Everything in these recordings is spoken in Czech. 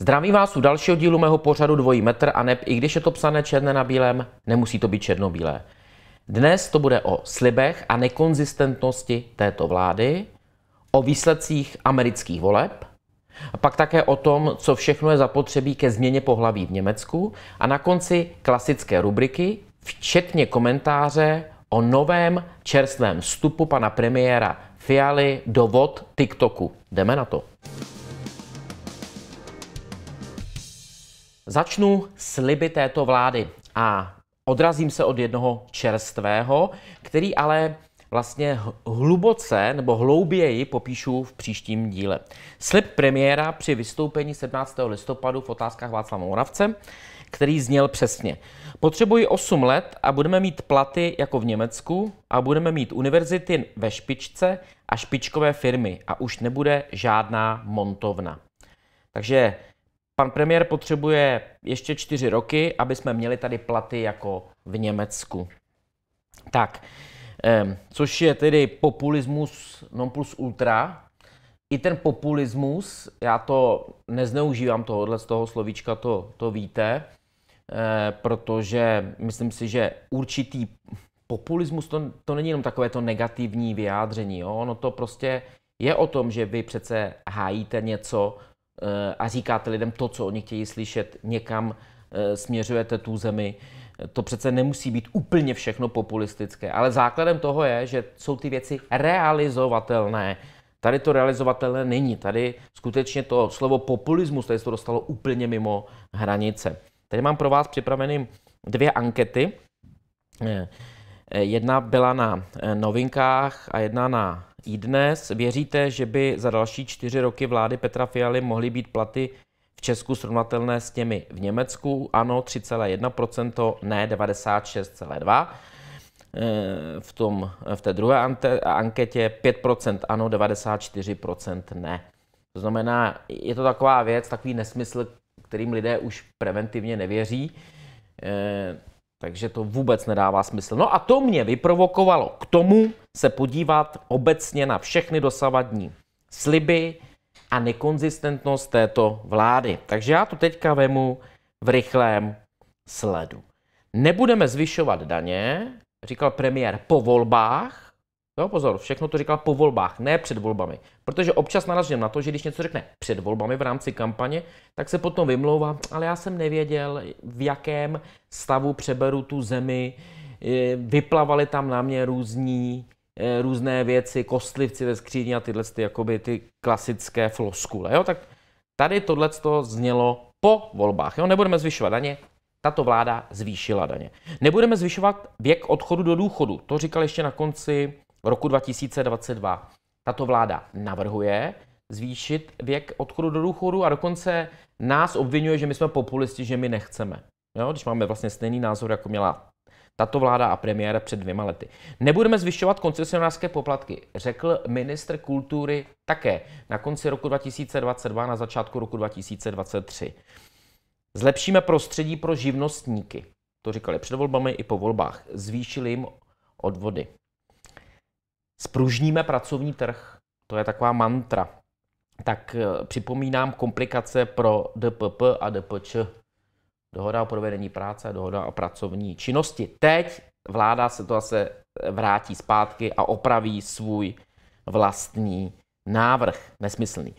Zdravím vás u dalšího dílu mého pořadu Dvojí metr a neb, i když je to psané černé na bílém, nemusí to být černobílé. Dnes to bude o slibech a nekonzistentnosti této vlády o výsledcích amerických voleb, a pak také o tom, co všechno je zapotřebí ke změně pohlaví v Německu a na konci klasické rubriky, včetně komentáře o novém čerstvém vstupu pana premiéra Fialy do vod TikToku. Jdeme na to. Začnu sliby této vlády a odrazím se od jednoho čerstvého, který ale vlastně hluboce nebo hlouběji popíšu v příštím díle. Slib premiéra při vystoupení 17. listopadu v otázkách Václava Moravce, který zněl přesně. Potřebuji 8 let a budeme mít platy jako v Německu a budeme mít univerzity ve špičce a špičkové firmy a už nebude žádná montovna. Takže pan premiér potřebuje ještě 4 roky, aby jsme měli tady platy jako v Německu. Tak, což je tedy populismus non plus ultra. I ten populismus, já to nezneužívám tohohle z toho slovíčka, to, to víte, eh, protože myslím si, že určitý populismus to, to není jenom takové to negativní vyjádření. Jo? Ono to prostě je o tom, že vy přece hájíte něco eh, a říkáte lidem to, co oni chtějí slyšet, někam eh, směřujete tu zemi to přece nemusí být úplně všechno populistické, ale základem toho je, že jsou ty věci realizovatelné. Tady to realizovatelné není. Tady skutečně to slovo populismus, tady se to dostalo úplně mimo hranice. Tady mám pro vás připraveny dvě ankety. Eh, eh, jedna byla na eh, novinkách a jedna na iDnes. Věříte, že by za další čtyři roky vlády Petra Fialy mohly být platy v Česku srovnatelné s těmi v Německu, ano 3,1%, ne 96,2%. Eh, v, tom, v té druhé anketě 5% ano, 94% ne. To znamená, je to taková věc, takový nesmysl, kterým lidé už preventivně nevěří, e, takže to vůbec nedává smysl. No a to mě vyprovokovalo k tomu se podívat obecně na všechny dosavadní sliby, a nekonzistentnost této vlády. Takže já to teďka vemu v rychlém sledu. Nebudeme zvyšovat daně, říkal premiér po volbách. Jo, pozor, všechno to říkal po volbách, ne před volbami. Protože občas narazím na to, že když něco řekne před volbami v rámci kampaně, tak se potom vymlouvá, ale já jsem nevěděl, v jakém stavu přeberu tu zemi, vyplavali tam na mě různí Eh, různé věci, kostlivci ve skříni a tyhle ty, jakoby, ty klasické floskule. Jo? Tak tady tohle znělo po volbách. Jo? Nebudeme zvyšovat daně, tato vláda zvýšila daně. Nebudeme zvyšovat věk odchodu do důchodu. To říkal ještě na konci roku 2022. Tato vláda navrhuje zvýšit věk odchodu do důchodu a dokonce nás obvinuje, že my jsme populisti, že my nechceme. Jo? Když máme vlastně stejný názor, jako měla tato vláda a premiér před dvěma lety. Nebudeme zvyšovat koncesionářské poplatky, řekl ministr kultury také na konci roku 2022, na začátku roku 2023. Zlepšíme prostředí pro živnostníky. To říkali před volbami i po volbách. Zvýšili jim odvody. Spružníme pracovní trh. To je taková mantra. Tak eh, připomínám komplikace pro DPP a DPČ dohoda o provedení práce, dohoda o pracovní činnosti. Teď vláda se to zase vrátí zpátky a opraví svůj vlastní návrh. Nesmyslný.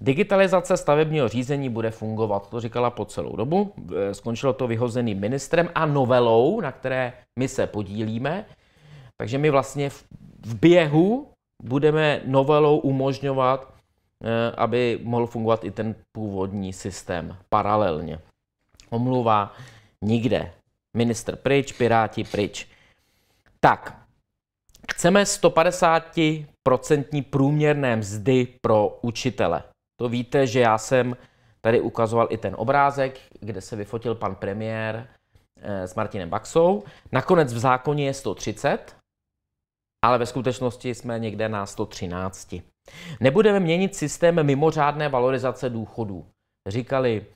Digitalizace stavebního řízení bude fungovat, to říkala po celou dobu. E, skončilo to vyhozeným ministrem a novelou, na které my se podílíme. Takže my vlastně v běhu budeme novelou umožňovat, e, aby mohl fungovat i ten původní systém paralelně omluva, nikde. Minister pryč, Piráti pryč. Tak, chceme 150% průměrné mzdy pro učitele. To víte, že já jsem tady ukazoval i ten obrázek, kde se vyfotil pan premiér eh, s Martinem Baxou. Nakonec v zákoně je 130, ale ve skutečnosti jsme někde na 113. Nebudeme měnit systém mimořádné valorizace důchodů, říkali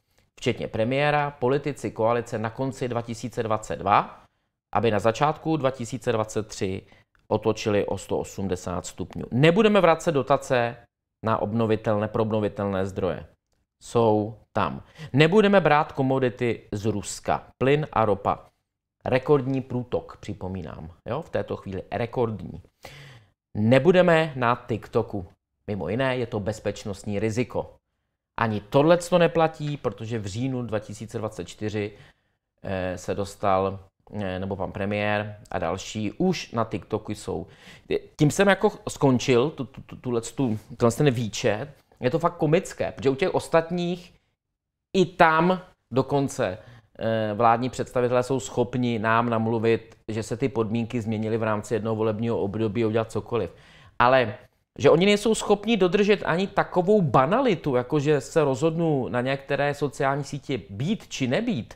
včetně premiéra, politici koalice na konci 2022, aby na začátku 2023 otočili o 180 stupňů. Nebudeme vracet dotace na obnovitelné, probnovitelné zdroje. Jsou tam. Nebudeme brát komodity z Ruska, plyn a ropa. Rekordní průtok, připomínám, jo, v této chvíli rekordní. Nebudeme na TikToku. Mimo jiné je to bezpečnostní riziko. Ani tohle to neplatí, protože v říjnu 2024 eh, se dostal, eh, nebo pan premiér a další, už na TikToku jsou. Tím jsem jako skončil tu, tu, tu, tu, ten výčet. Je to fakt komické, protože u těch ostatních i tam dokonce eh, vládní představitelé jsou schopni nám namluvit, že se ty podmínky změnily v rámci jednoho volebního období a udělat cokoliv. Ale že oni nejsou schopni dodržet ani takovou banalitu, jako že se rozhodnu na některé sociální sítě být či nebýt,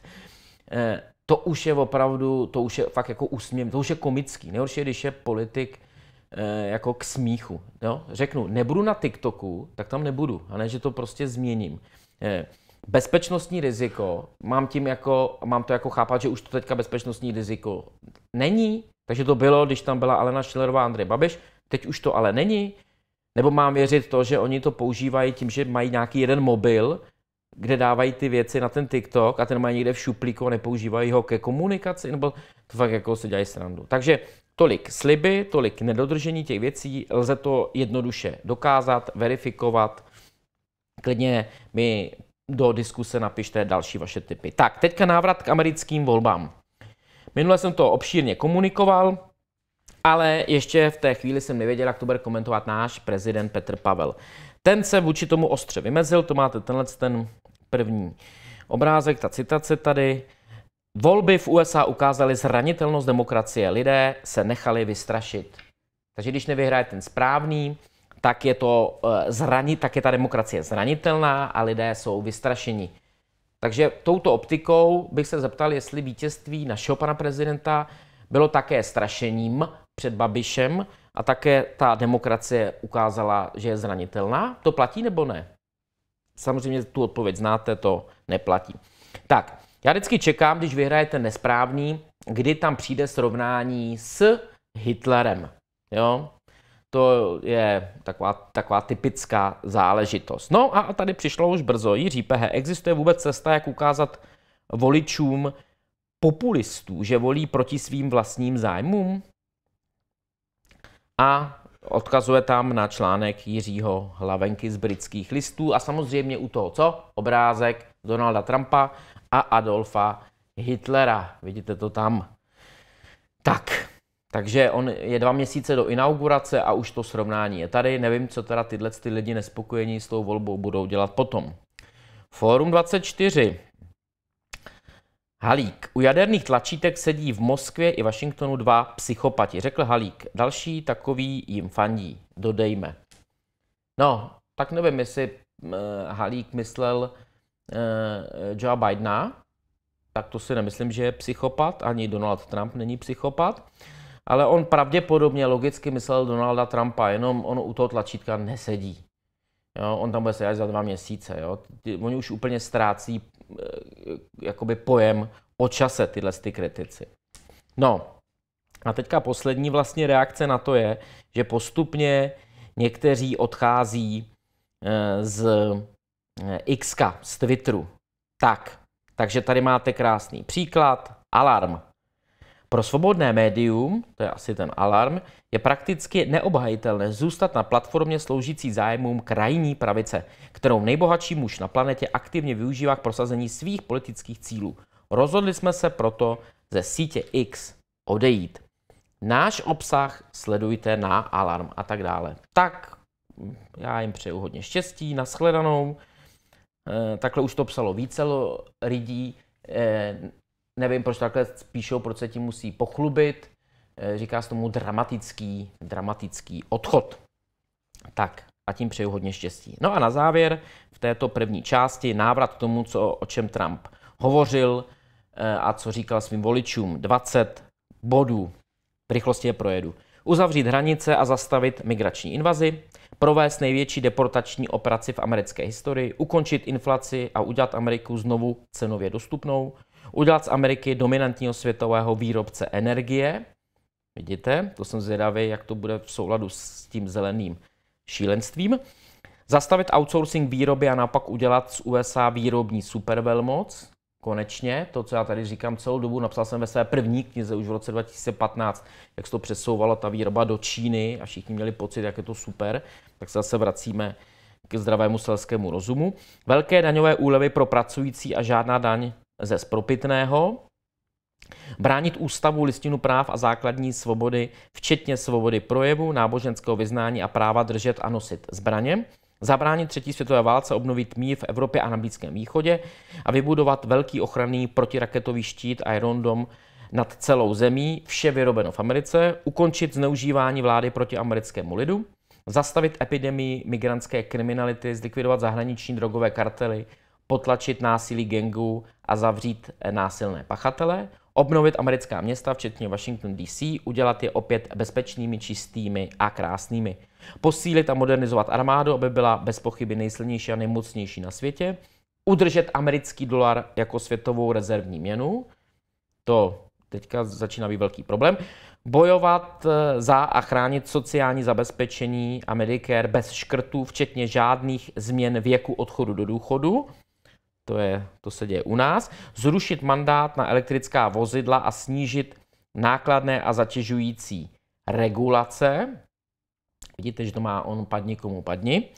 eh, to už je opravdu, to už je fakt jako úsměv, to už je komický. Nejhorší je, když je politik eh, jako k smíchu. Jo? Řeknu, nebudu na TikToku, tak tam nebudu, a ne, že to prostě změním. Eh, bezpečnostní riziko, mám, tím jako, mám to jako chápat, že už to teďka bezpečnostní riziko není, takže to bylo, když tam byla Alena Šilerová a Andrej Babiš, teď už to ale není, nebo mám věřit to, že oni to používají tím, že mají nějaký jeden mobil, kde dávají ty věci na ten TikTok a ten mají někde v šuplíku a nepoužívají ho ke komunikaci, nebo to fakt jako se dělají srandu. Takže tolik sliby, tolik nedodržení těch věcí, lze to jednoduše dokázat, verifikovat. Klidně mi do diskuse napište další vaše typy. Tak, teďka návrat k americkým volbám. Minule jsem to obšírně komunikoval, ale ještě v té chvíli jsem nevěděl, jak to bude komentovat náš prezident Petr Pavel. Ten se vůči tomu ostře vymezil, to máte tenhle ten první obrázek, ta citace tady. Volby v USA ukázaly zranitelnost demokracie. Lidé se nechali vystrašit. Takže když nevyhraje ten správný, tak je, to, eh, zranit tak je ta demokracie zranitelná a lidé jsou vystrašeni. Takže touto optikou bych se zeptal, jestli vítězství našeho pana prezidenta bylo také strašením, před Babišem a také ta demokracie ukázala, že je zranitelná. To platí nebo ne? Samozřejmě tu odpověď znáte, to neplatí. Tak, já vždycky čekám, když vyhrajete nesprávný, kdy tam přijde srovnání s Hitlerem. Jo? To je taková, taková typická záležitost. No a tady přišlo už brzo. Jiří Pehe, existuje vůbec cesta, jak ukázat voličům populistů, že volí proti svým vlastním zájmům? a odkazuje tam na článek Jiřího Hlavenky z britských listů a samozřejmě u toho co? Obrázek Donalda Trumpa a Adolfa Hitlera. Vidíte to tam. Tak, takže on je dva měsíce do inaugurace a už to srovnání je tady. Nevím, co teda tyhle ty lidi nespokojení s tou volbou budou dělat potom. Fórum 24 Halík. U jaderných tlačítek sedí v Moskvě i Washingtonu dva psychopati, řekl Halík. Další takový jim fandí, dodejme. No, tak nevím, jestli uh, Halík myslel uh, eh, Joe Bidena, tak to si nemyslím, že je psychopat, ani Donald Trump není psychopat, ale on pravděpodobně logicky myslel Donalda Trumpa, jenom on u toho tlačítka nesedí jo, on tam bude sedět za dva měsíce. Jo. Ty, oni už úplně ztrácí eh, jakoby pojem o čase tyhle ty kritici. No a teďka poslední vlastně reakce na to je, že postupně někteří odchází eh, z eh, X z Twitteru. Tak, takže tady máte krásný příklad. Alarm. Pro svobodné médium, to je asi ten alarm, je prakticky neobhajitelné zůstat na platformě sloužící zájmům krajní pravice, kterou nejbohatší muž na planetě aktivně využívá k prosazení svých politických cílů. Rozhodli jsme se proto ze sítě X odejít. Náš obsah sledujte na alarm a tak dále. Tak já jim přeju hodně štěstí, nashledanou. E, takhle už to psalo více lidí. E, Nevím, proč takhle píšou, proč se tím musí pochlubit. Eh, říká se tomu dramatický, dramatický odchod. Tak a tím přeju hodně štěstí. No a na závěr v této první části návrat k tomu, co, o čem Trump hovořil eh, a co říkal svým voličům. 20 bodů. V rychlosti je projedu uzavřít hranice a zastavit migrační invazi, provést největší deportační operaci v americké historii, ukončit inflaci a udělat Ameriku znovu cenově dostupnou, udělat z Ameriky dominantního světového výrobce energie. Vidíte, to jsem zvědavý, jak to bude v souladu s tím zeleným šílenstvím. Zastavit outsourcing výroby a naopak udělat z USA výrobní supervelmoc, konečně to, co já tady říkám celou dobu, napsal jsem ve své první knize už v roce 2015, jak se to přesouvala ta výroba do Číny a všichni měli pocit, jak je to super, tak se zase vracíme k zdravému selskému rozumu. Velké daňové úlevy pro pracující a žádná daň ze spropitného. Bránit ústavu, listinu práv a základní svobody, včetně svobody projevu, náboženského vyznání a práva držet a nosit zbraně zabránit třetí světové válce, obnovit mír v Evropě a na Blízkém východě a vybudovat velký ochranný protiraketový štít Iron Dome nad celou zemí, vše vyrobeno v Americe, ukončit zneužívání vlády proti americkému lidu, zastavit epidemii migrantské kriminality, zlikvidovat zahraniční drogové kartely, potlačit násilí gengů a zavřít násilné pachatele, obnovit americká města, včetně Washington DC, udělat je opět bezpečnými, čistými a krásnými. Posílit a modernizovat armádu, aby byla bez pochyby nejsilnější a nejmocnější na světě. Udržet americký dolar jako světovou rezervní měnu. To teďka začíná být velký problém. Bojovat eh, za a chránit sociální zabezpečení a Medicare bez škrtů, včetně žádných změn věku odchodu do důchodu to, je, to se děje u nás, zrušit mandát na elektrická vozidla a snížit nákladné a zatěžující regulace. Vidíte, že to má on padni komu padni.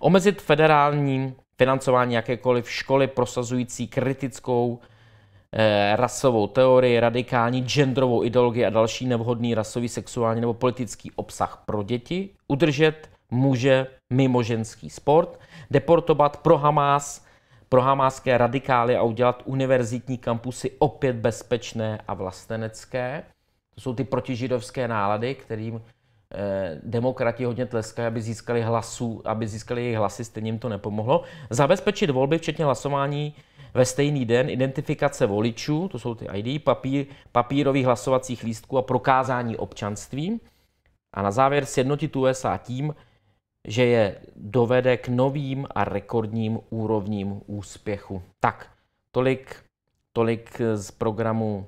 Omezit federální financování jakékoliv školy prosazující kritickou eh, rasovou teorii, radikální genderovou ideologii a další nevhodný rasový, sexuální nebo politický obsah pro děti, udržet muže mimo ženský sport, deportovat pro Hamás pro hamáské radikály a udělat univerzitní kampusy opět bezpečné a vlastenecké. To jsou ty protižidovské nálady, kterým eh, demokrati hodně tleskají, aby získali, hlasu, aby získali jejich hlasy, stejně jim to nepomohlo. Zabezpečit volby, včetně hlasování ve stejný den, identifikace voličů, to jsou ty ID, papír, papírových hlasovacích lístků a prokázání občanství. A na závěr sjednotit USA tím, že je dovede k novým a rekordním úrovním úspěchu. Tak, tolik, tolik z programu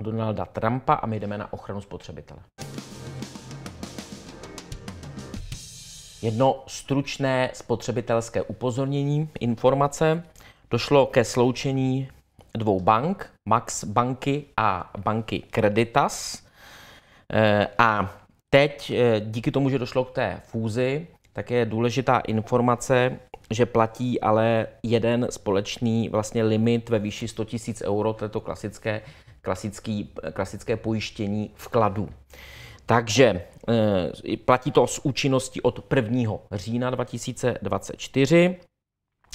Donalda Trumpa a my jdeme na ochranu spotřebitele. Jedno stručné spotřebitelské upozornění, informace. Došlo ke sloučení dvou bank, Max banky a banky Creditas. Eh, a Teď eh, díky tomu, že došlo k té fúzi, tak je důležitá informace, že platí ale jeden společný vlastně limit ve výši 100 000 euro, to je to klasické, klasický, klasické pojištění vkladu. Takže eh, platí to s účinností od 1. října 2024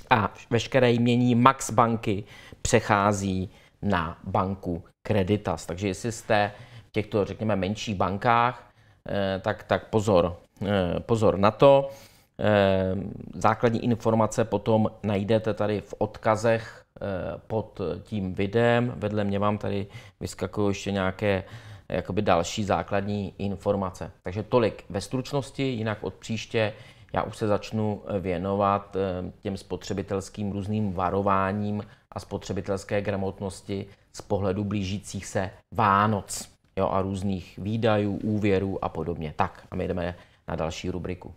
a veškeré jmění Max banky přechází na banku Kreditas. Takže jestli jste v těchto, řekněme, menších bankách, Eh, tak, tak pozor, eh, pozor na to. Eh, základní informace potom najdete tady v odkazech pod tím videem. Vedle mě vám tady vyskakují ještě nějaké jakoby další základní informace. Takže tolik ve stručnosti, jinak od příště já už se začnu věnovat těm spotřebitelským různým varováním a spotřebitelské gramotnosti z pohledu blížících se Vánoc jo, a různých výdajů, úvěrů a podobně. Tak a my jdeme na další rubriku.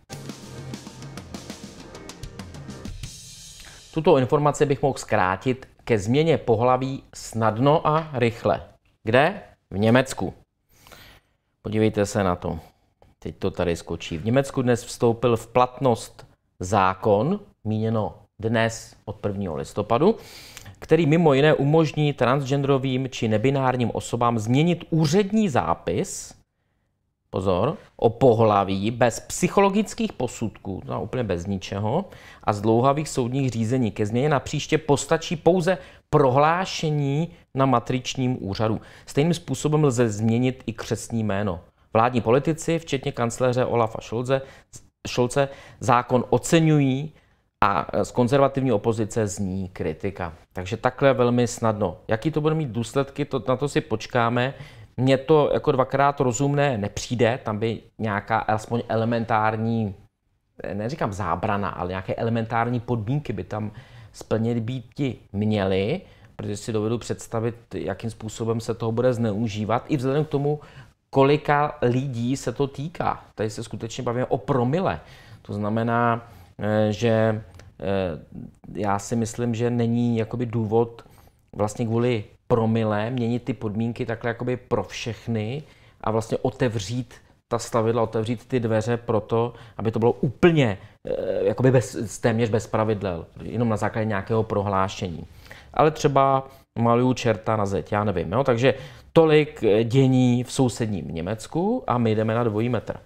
Tuto informaci bych mohl zkrátit ke změně pohlaví snadno a rychle. Kde? V Německu. Podívejte se na to. Teď to tady skočí. V Německu dnes vstoupil v platnost zákon, míněno dnes od 1. listopadu, který mimo jiné umožní transgenderovým či nebinárním osobám změnit úřední zápis, pozor, o pohlaví bez psychologických posudků, no úplně bez ničeho, a zdlouhavých soudních řízení. Ke změně na příště postačí pouze prohlášení na matričním úřadu. Stejným způsobem lze změnit i křesní jméno. Vládní politici, včetně kancléře Olafa Scholze, Šolce zákon oceňují a e, z konzervativní opozice zní kritika. Takže takhle velmi snadno. Jaký to bude mít důsledky, to, na to si počkáme. Mně to jako dvakrát rozumné nepřijde, tam by nějaká alespoň elementární, e, neříkám zábrana, ale nějaké elementární podmínky by tam splnit ti měly, protože si dovedu představit, jakým způsobem se toho bude zneužívat, i vzhledem k tomu, kolika lidí se to týká. Tady se skutečně bavíme o promile. To znamená, Eh, že eh, já si myslím, že není jakoby důvod vlastně kvůli promile měnit ty podmínky takhle jakoby pro všechny a vlastně otevřít ta stavidla, otevřít ty dveře pro to, aby to bylo úplně eh, jakoby bez, téměř bez pravidel, jenom na základě nějakého prohlášení. Ale třeba maluju čerta na zeď, já nevím. Jo? Takže tolik dění v sousedním Německu a my jdeme na dvojí metr.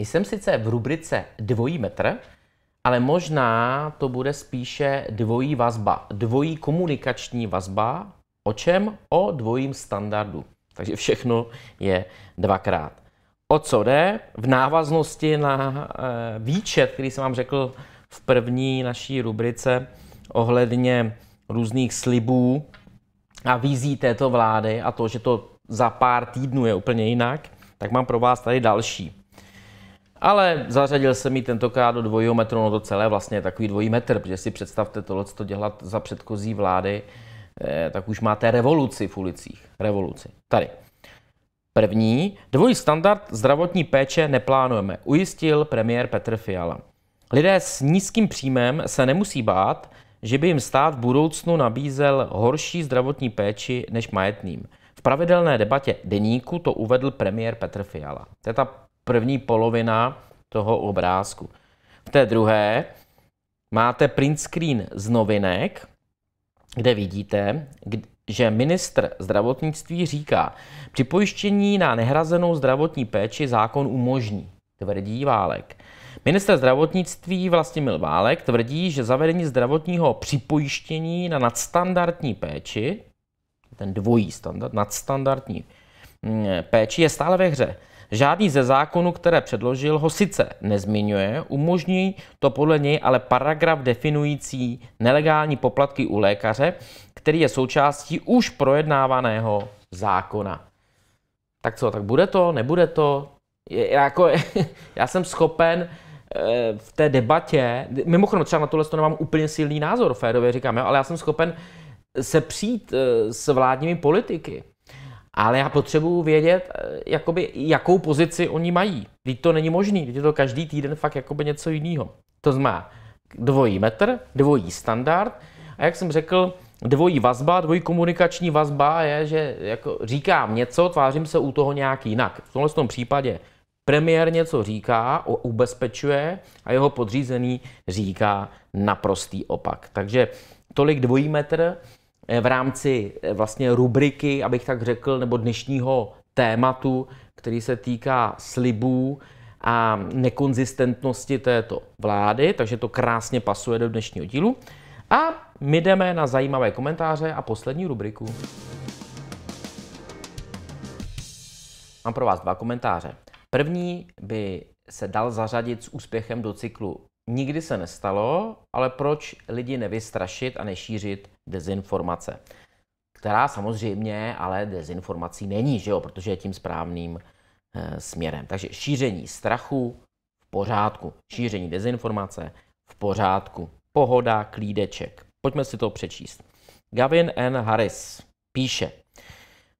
Jsem sice v rubrice dvojí metr, ale možná to bude spíše dvojí vazba, dvojí komunikační vazba. O čem? O dvojím standardu. Takže všechno je dvakrát. O co jde? V návaznosti na eh, výčet, který jsem vám řekl v první naší rubrice ohledně různých slibů a vizí této vlády a to, že to za pár týdnů je úplně jinak, tak mám pro vás tady další. Ale zařadil jsem ji tentokrát do dvojího metru, no to celé vlastně je takový dvojí metr, protože si představte tohle, co dělat za předchozí vlády, eh, tak už máte revoluci v ulicích. Revoluci. Tady. První, dvojí standard zdravotní péče neplánujeme, ujistil premiér Petr Fiala. Lidé s nízkým příjmem se nemusí bát, že by jim stát v budoucnu nabízel horší zdravotní péči než majetným. V pravidelné debatě deníku to uvedl premiér Petr Fiala. To je ta první polovina toho obrázku. V té druhé máte print screen z novinek, kde vidíte, že ministr zdravotnictví říká, při pojištění na nehrazenou zdravotní péči zákon umožní, tvrdí Válek. Minister zdravotnictví vlastně mil Válek tvrdí, že zavedení zdravotního připojištění na nadstandardní péči, ten dvojí standard, nadstandardní mm, péči je stále ve hře. Žádný ze zákonů, které předložil, ho sice nezmiňuje, umožní to podle něj ale paragraf definující nelegální poplatky u lékaře, který je součástí už projednávaného zákona. Tak co, tak bude to, nebude to? Je, jako, já jsem schopen eh, v té debatě, mimochodem třeba na tohle to nemám úplně silný názor, férově říkám, jo, ale já jsem schopen se přijít eh, s vládními politiky ale já potřebuju vědět, eh, jakoby, jakou pozici oni mají. Teď to není možný, teď je to každý týden fakt jakoby něco jiného. To znamená dvojí metr, dvojí standard a jak jsem řekl, dvojí vazba, dvojí komunikační vazba je, že jako říkám něco, tvářím se u toho nějak jinak. V tomhle tom případě premiér něco říká, ubezpečuje a jeho podřízený říká naprostý opak. Takže tolik dvojí metr Eh, v rámci eh, vlastně rubriky, abych tak řekl, nebo dnešního tématu, který se týká slibů a nekonzistentnosti této vlády, takže to krásně pasuje do dnešního dílu. A my jdeme na zajímavé komentáře a poslední rubriku. Mám pro vás dva komentáře. První by se dal zařadit s úspěchem do cyklu nikdy se nestalo, ale proč lidi nevystrašit a nešířit dezinformace? Která samozřejmě ale dezinformací není, že jo? protože je tím správným e, směrem. Takže šíření strachu v pořádku, šíření dezinformace v pořádku, pohoda, klídeček. Pojďme si to přečíst. Gavin N. Harris píše,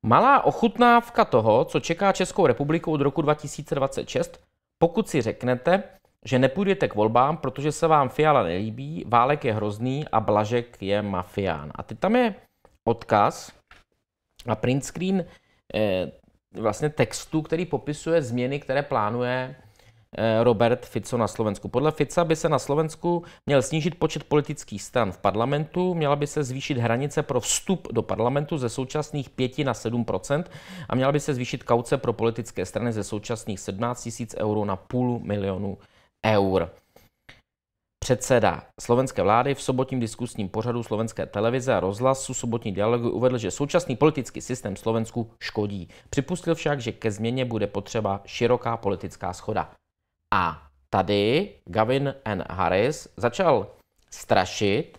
Malá ochutnávka toho, co čeká Českou republiku od roku 2026, pokud si řeknete, že nepůjdete k volbám, protože se vám Fiala nelíbí, Válek je hrozný a Blažek je mafián. A teď tam je odkaz na print screen eh, vlastně textu, který popisuje změny, které plánuje eh, Robert Fico na Slovensku. Podle Fica by se na Slovensku měl snížit počet politických stran v parlamentu, měla by se zvýšit hranice pro vstup do parlamentu ze současných 5 na 7 a měla by se zvýšit kauce pro politické strany ze současných 17 000 euro na půl milionu eur. Předseda slovenské vlády v sobotním diskusním pořadu slovenské televize a rozhlasu sobotní dialogu uvedl, že současný politický systém Slovensku škodí. Připustil však, že ke změně bude potřeba široká politická schoda. A tady Gavin N. Harris začal strašit,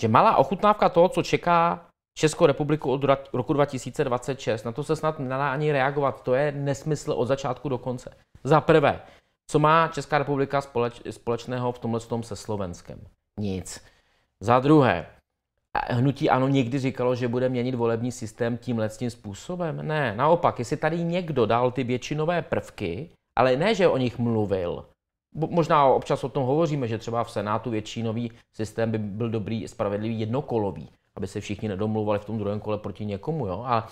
že malá ochutnávka toho, co čeká Českou republiku od roku 2026, na to se snad nedá ani reagovat. To je nesmysl od začátku do konce. Za prvé, co má Česká republika společ, společného v tomhle tom se Slovenskem? Nic. Za druhé, hnutí ano někdy říkalo, že bude měnit volební systém tímhle tím způsobem. Ne, naopak, jestli tady někdo dal ty většinové prvky, ale ne, že o nich mluvil, možná občas o tom hovoříme, že třeba v Senátu většinový systém by byl dobrý, spravedlivý, jednokolový, aby se všichni nedomluvali v tom druhém kole proti někomu, jo? Ale,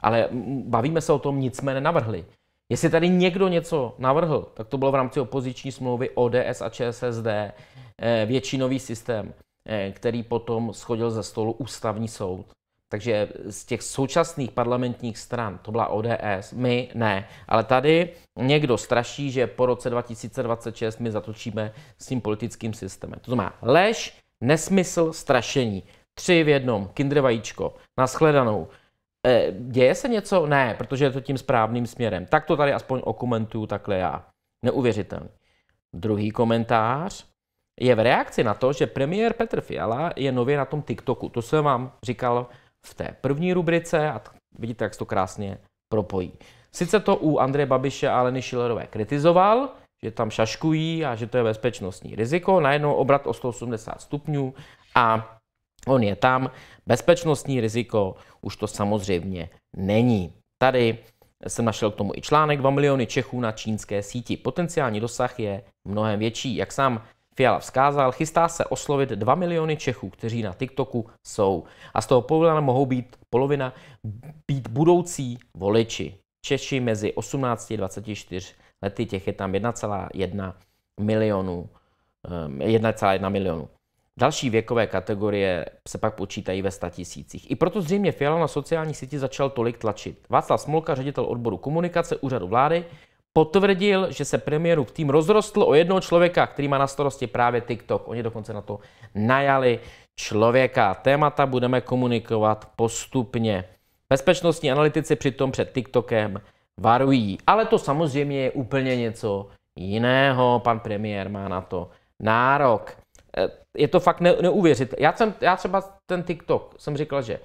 ale bavíme se o tom, nic jsme nenavrhli. Jestli tady někdo něco navrhl, tak to bylo v rámci opoziční smlouvy ODS a ČSSD, eh, většinový systém, eh, který potom schodil ze stolu ústavní soud. Takže z těch současných parlamentních stran to byla ODS, my ne. Ale tady někdo straší, že po roce 2026 my zatočíme s tím politickým systémem. To znamená lež, nesmysl, strašení. Tři v jednom, kindrevajíčko, naschledanou. nashledanou. Eh, děje se něco? Ne, protože je to tím správným směrem. Tak to tady aspoň okomentuju takhle já. Neuvěřitelný. Druhý komentář je v reakci na to, že premiér Petr Fiala je nově na tom TikToku. To jsem vám říkal v té první rubrice a vidíte, jak se to krásně propojí. Sice to u Andreje Babiše a Aleny Schillerové kritizoval, že tam šaškují a že to je bezpečnostní riziko, najednou obrat o 180 stupňů a On je tam. Bezpečnostní riziko už to samozřejmě není. Tady jsem našel k tomu i článek 2 miliony Čechů na čínské síti. Potenciální dosah je mnohem větší. Jak sám Fiala vzkázal, chystá se oslovit 2 miliony Čechů, kteří na TikToku jsou. A z toho povolena mohou být polovina být budoucí voliči. Češi mezi 18 a 24 lety, těch je tam 1,1 milionu. 1,1 eh, milionu. Další věkové kategorie se pak počítají ve statisících. I proto zřejmě Fiala na sociální síti začal tolik tlačit. Václav Smolka, ředitel odboru komunikace úřadu vlády, potvrdil, že se v tým rozrostl o jednoho člověka, který má na starosti právě TikTok. Oni dokonce na to najali člověka. Témata budeme komunikovat postupně. Bezpečnostní analytici přitom před TikTokem varují. Ale to samozřejmě je úplně něco jiného. Pan premiér má na to nárok. Eh, je to fakt ne, neuvěřitelné. Já, jsem, já třeba ten TikTok jsem říkal, že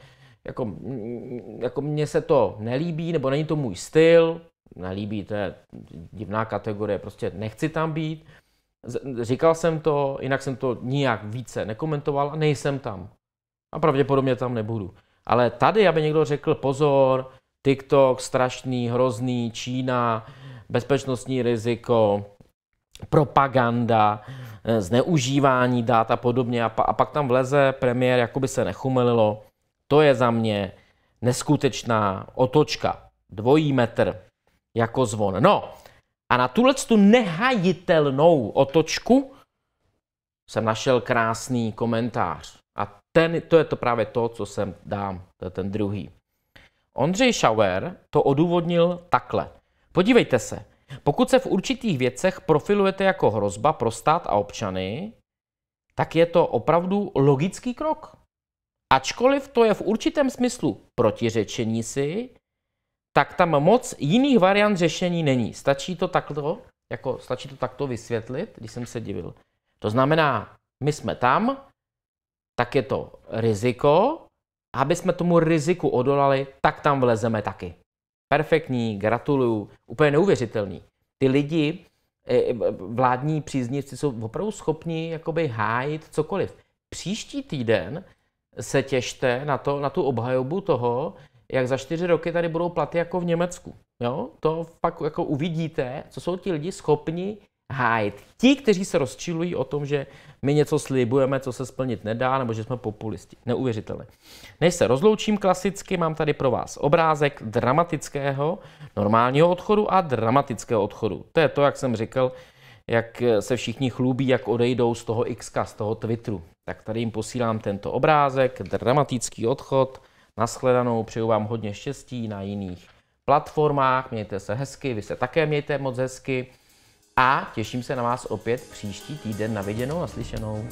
jako, jako mně se to nelíbí, nebo není to můj styl, nelíbí, to je divná kategorie, prostě nechci tam být. Říkal jsem to, jinak jsem to nijak více nekomentoval a nejsem tam. A pravděpodobně tam nebudu. Ale tady, aby někdo řekl pozor, TikTok strašný, hrozný, Čína, bezpečnostní riziko, propaganda, eh, zneužívání dát a podobně. A, pa, a pak tam vleze premiér, jako by se nechumelilo. To je za mě neskutečná otočka. Dvojí metr jako zvon. No a na tuhle tu nehajitelnou otočku jsem našel krásný komentář. A ten, to je to právě to, co jsem dám, to je ten druhý. Ondřej Schauer to odůvodnil takhle. Podívejte se, pokud se v určitých věcech profilujete jako hrozba pro stát a občany, tak je to opravdu logický krok. Ačkoliv to je v určitém smyslu protiřečení si, tak tam moc jiných variant řešení není. Stačí to takto, jako stačí to takto vysvětlit, když jsem se divil. To znamená, my jsme tam, tak je to riziko, aby jsme tomu riziku odolali, tak tam vlezeme taky. Perfektní, gratuluju, úplně neuvěřitelný. Ty lidi, eh, eh, vládní příznivci jsou opravdu schopni jakoby hájit cokoliv. Příští týden se těšte na, to, na tu obhajobu toho, jak za čtyři roky tady budou platy jako v Německu. Jo? To pak jako uvidíte, co jsou ti lidi schopni hájit. Ti, kteří se rozčilují o tom, že my něco slibujeme, co se splnit nedá, nebo že jsme populisti. Neuvěřitelné. Než se rozloučím klasicky, mám tady pro vás obrázek dramatického normálního odchodu a dramatického odchodu. To je to, jak jsem říkal, jak se všichni chlubí, jak odejdou z toho X, z toho Twitteru. Tak tady jim posílám tento obrázek, dramatický odchod. Naschledanou, přeju vám hodně štěstí na jiných platformách, mějte se hezky, vy se také mějte moc hezky a těším se na vás opět příští týden na viděnou, slyšenou.